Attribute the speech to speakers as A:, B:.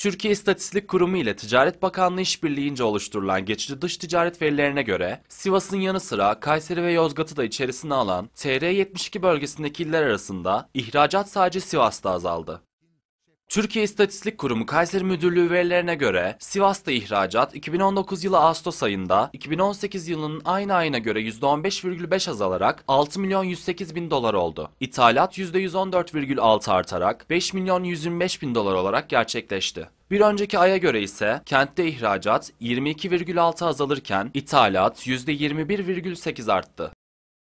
A: Türkiye İstatistik Kurumu ile Ticaret Bakanlığı işbirliğince oluşturulan geçici dış ticaret verilerine göre Sivas'ın yanı sıra Kayseri ve Yozgat'ı da içerisine alan TR72 bölgesindeki iller arasında ihracat sadece Sivas'ta azaldı. Türkiye İstatistik Kurumu Kayseri Müdürlüğü verilerine göre Sivas'ta ihracat 2019 yılı Ağustos ayında 2018 yılının aynı ayına göre %15,5 azalarak 6 milyon 108 bin dolar oldu. İthalat %114,6 artarak 5 milyon 125 bin dolar olarak gerçekleşti. Bir önceki aya göre ise kentte ihracat 22,6 azalırken ithalat %21,8 arttı.